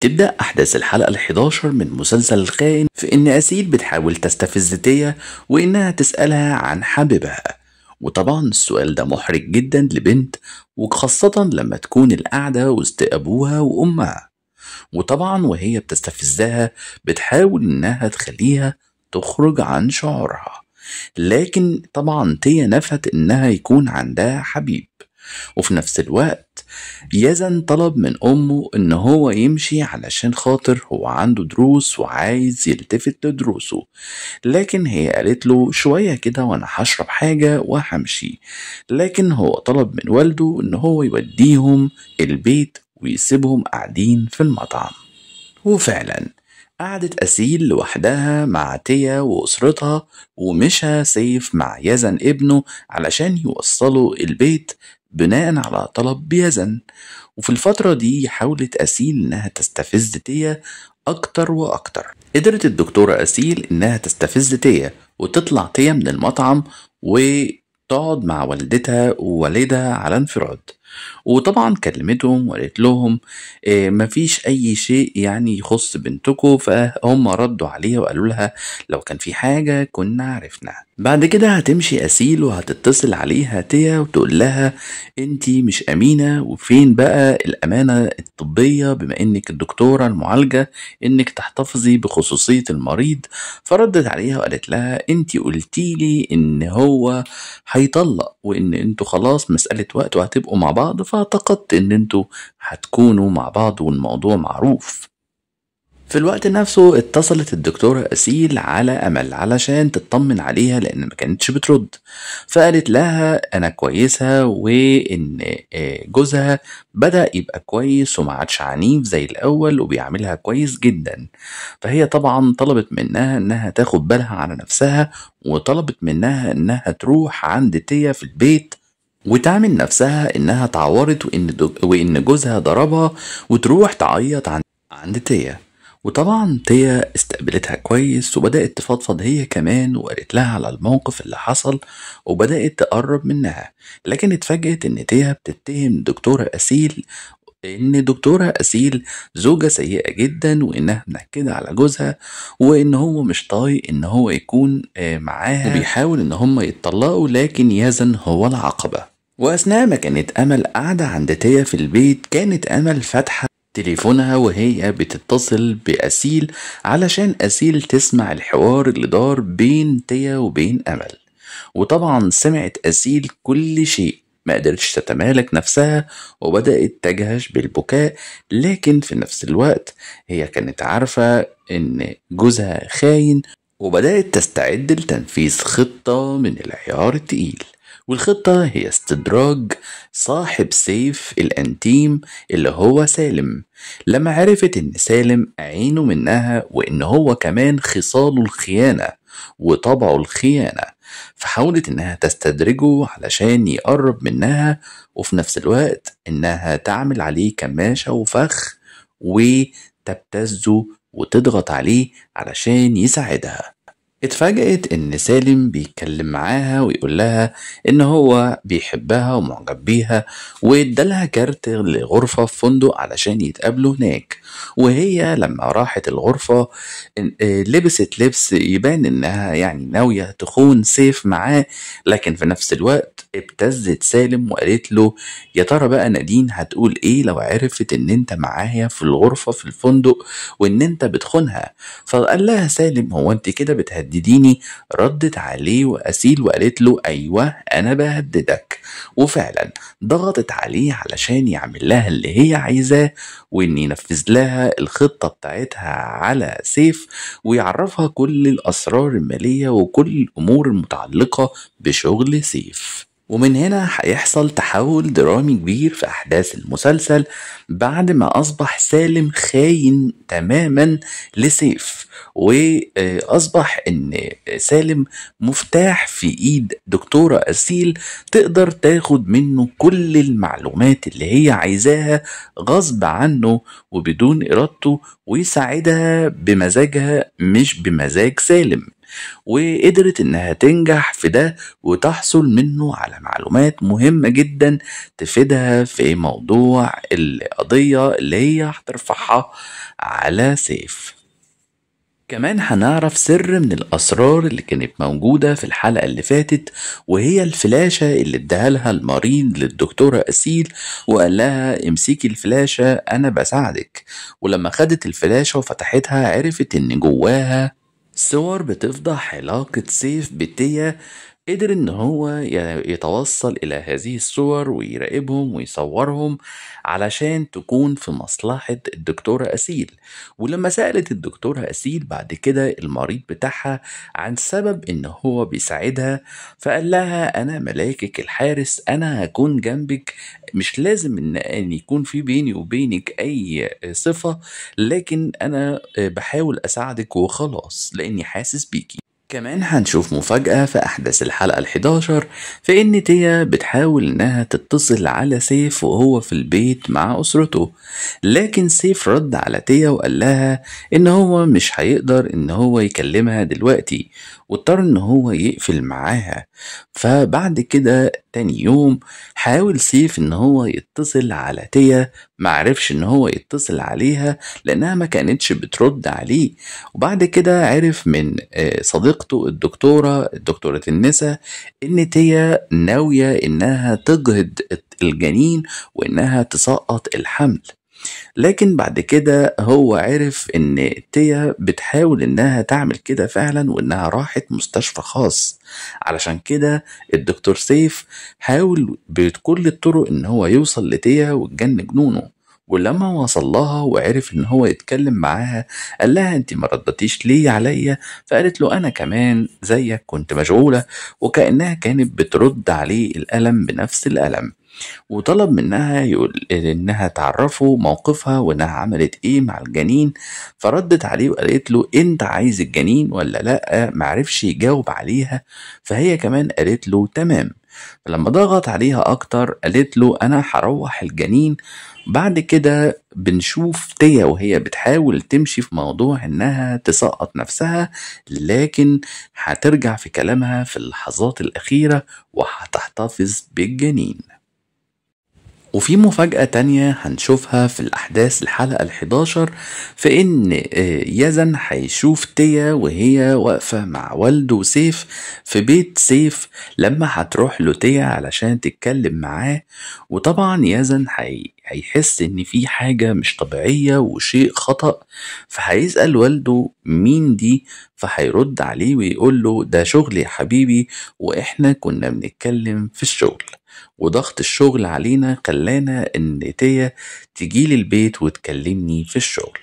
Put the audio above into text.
تبدأ أحداث الحلقة ال11 من مسلسل الخائن في إن أسيل بتحاول تستفز تيا وإنها تسألها عن حبيبها وطبعا السؤال ده محرج جدا لبنت وخاصة لما تكون القعدة وسط أبوها وأمها وطبعا وهي بتستفزها بتحاول إنها تخليها تخرج عن شعورها لكن طبعا تيا نفت إنها يكون عندها حبيب وفي نفس الوقت يزن طلب من أمه إن هو يمشي علشان خاطر هو عنده دروس وعايز يلتفت لدروسه لكن هي قالت له شوية كده وأنا هشرب حاجة وهمشي لكن هو طلب من والده إن هو يوديهم البيت ويسيبهم قاعدين في المطعم وفعلا قعدت أسيل لوحدها مع تيا وأسرتها ومشى سيف مع يزن ابنه علشان يوصلوا البيت بناء على طلب بيزن وفي الفترة دي حاولت أسيل إنها تستفز تيا أكتر وأكتر قدرت الدكتورة أسيل إنها تستفز تيا وتطلع تيا من المطعم وتقعد مع والدتها ووالدها على انفراد وطبعا كلمتهم وقالت لهم آه، مفيش اي شيء يعني يخص بنتكم فهم ردوا عليها وقالوا لها لو كان في حاجه كنا عرفنا بعد كده هتمشي اسيل وهتتصل عليها تيا وتقول لها انت مش امينه وفين بقى الامانه الطبيه بما انك الدكتوره المعالجه انك تحتفظي بخصوصيه المريض فردت عليها وقالت لها انت قلتي لي ان هو هيطلق وان انتوا خلاص مساله وقت وهتبقوا مع بعض بعض فاعتقدت ان انتوا هتكونوا مع بعض والموضوع معروف في الوقت نفسه اتصلت الدكتورة أسيل على أمل علشان تطمن عليها لأن ما كانتش بترد فقالت لها أنا كويسة وإن آه، جوزها بدأ يبقى كويس وما عادش عنيف زي الأول وبيعملها كويس جدا فهي طبعا طلبت منها إنها تاخد بالها على نفسها وطلبت منها إنها تروح عند تيا في البيت وتعمل نفسها انها اتعورت وان وان جوزها ضربها وتروح تعيط عند عند تيا وطبعا تيا استقبلتها كويس وبدأت تفضفض هي كمان وقالت لها على الموقف اللي حصل وبدأت تقرب منها لكن اتفاجئت ان تيا بتتهم دكتورة أسيل إن دكتورة أسيل زوجة سيئة جدا وإنها منكدة على جوزها وإن هو مش طايق إن هو يكون آه، معاها وبيحاول إن هم يتطلقوا لكن يزن هو العقبة وأثناء ما كانت أمل قاعدة عند تيا في البيت كانت أمل فاتحة تليفونها وهي بتتصل بأسيل علشان أسيل تسمع الحوار اللي دار بين تيا وبين أمل وطبعا سمعت أسيل كل شيء ما قدرتش تتمالك نفسها وبدأت تجهش بالبكاء لكن في نفس الوقت هي كانت عارفة إن جوزها خاين وبدأت تستعد لتنفيذ خطة من العيار التقيل والخطة هي استدراج صاحب سيف الأنتيم اللي هو سالم لما عرفت إن سالم عينه منها وإن هو كمان خصاله الخيانة وطبعه الخيانة فحاولت إنها تستدرجه علشان يقرب منها وفي نفس الوقت إنها تعمل عليه كماشة وفخ وتبتزه وتضغط عليه علشان يساعدها اتفاجئت ان سالم بيتكلم معاها ويقول لها ان هو بيحبها ومعجب بيها وادالها كارت لغرفة في فندق علشان يتقابلوا هناك وهي لما راحت الغرفة آه، لبست لبس يبان انها يعني ناوية تخون سيف معاه لكن في نفس الوقت ابتزت سالم وقالت له يا ترى بقى نادين هتقول ايه لو عرفت ان انت معايا في الغرفة في الفندق وان انت بتخونها فقال لها سالم هو انت كده بتهدي بتهدديني ردت عليه وأسيل وقالت له أيوة أنا بهددك وفعلا ضغطت عليه علشان يعمل لها اللي هي عايزاه وإن ينفذ لها الخطة بتاعتها على سيف ويعرفها كل الأسرار المالية وكل الأمور المتعلقة بشغل سيف ومن هنا هيحصل تحول درامي كبير في أحداث المسلسل بعد ما أصبح سالم خاين تماما لسيف وأصبح إن سالم مفتاح في إيد دكتورة أسيل تقدر تاخد منه كل المعلومات اللي هي عايزاها غصب عنه وبدون إرادته ويساعدها بمزاجها مش بمزاج سالم وقدرت إنها تنجح في ده وتحصل منه على معلومات مهمة جدا تفيدها في موضوع القضية اللي هي هترفعها على سيف كمان هنعرف سر من الأسرار اللي كانت موجودة في الحلقة اللي فاتت وهي الفلاشة اللي اداها لها المريض للدكتورة أسيل وقال لها امسكي الفلاشة أنا بساعدك ولما خدت الفلاشة وفتحتها عرفت إن جواها صور بتفضح علاقة سيف بتيا قدر إن هو يتوصل إلى هذه الصور ويراقبهم ويصورهم علشان تكون في مصلحة الدكتورة أسيل ولما سألت الدكتورة أسيل بعد كده المريض بتاعها عن سبب إن هو بيساعدها فقال لها أنا ملاكك الحارس أنا هكون جنبك مش لازم إن, أن يكون في بيني وبينك أي صفة لكن أنا آه، بحاول أساعدك وخلاص لأني حاسس بيكي كمان هنشوف مفاجأة في أحداث الحلقة الحداشر في إن تيا بتحاول إنها تتصل على سيف وهو في البيت مع أسرته لكن سيف رد على تيا وقال لها إن هو مش هيقدر إن هو يكلمها دلوقتي واضطر ان هو يقفل معاها فبعد كده تاني يوم حاول سيف ان هو يتصل على تيا معرفش ان هو يتصل عليها لانها ما كانتش بترد عليه وبعد كده عرف من آه، صديقته الدكتورة الدكتورة النساء ان تيا ناوية انها تجهض الجنين وانها تسقط الحمل لكن بعد كده هو عرف ان تيا بتحاول انها تعمل كده فعلا وانها راحت مستشفى خاص علشان كده الدكتور سيف حاول بكل الطرق ان هو يوصل لتيا وتجن جنونه ولما وصل لها وعرف ان هو يتكلم معاها قال لها انت ما ردتيش ليه عليا فقالت له انا كمان زيك كنت مشغوله وكانها كانت بترد عليه الالم بنفس الالم وطلب منها يقول انها تعرفه موقفها وانها عملت ايه مع الجنين فردت عليه وقالت له انت عايز الجنين ولا لا معرفش يجاوب عليها فهي كمان قالت له تمام فلما ضغط عليها اكتر قالت له انا هروح الجنين بعد كده بنشوف تيا وهي بتحاول تمشي في موضوع انها تسقط نفسها لكن هترجع في كلامها في اللحظات الاخيره وهتحتفظ بالجنين وفي مفاجأة تانية هنشوفها في الأحداث الحلقة الحداشر في إن آه، يزن هيشوف تيا وهي واقفة مع والده سيف في بيت سيف لما هتروح له تيا علشان تتكلم معاه وطبعا يزن هي هيحس إن في حاجة مش طبيعية وشيء خطأ فهيسأل والده مين دي فهيرد عليه ويقول له ده شغل يا حبيبي وإحنا كنا بنتكلم في الشغل وضغط الشغل علينا خلانا النتيجة تجيلي البيت وتكلمني في الشغل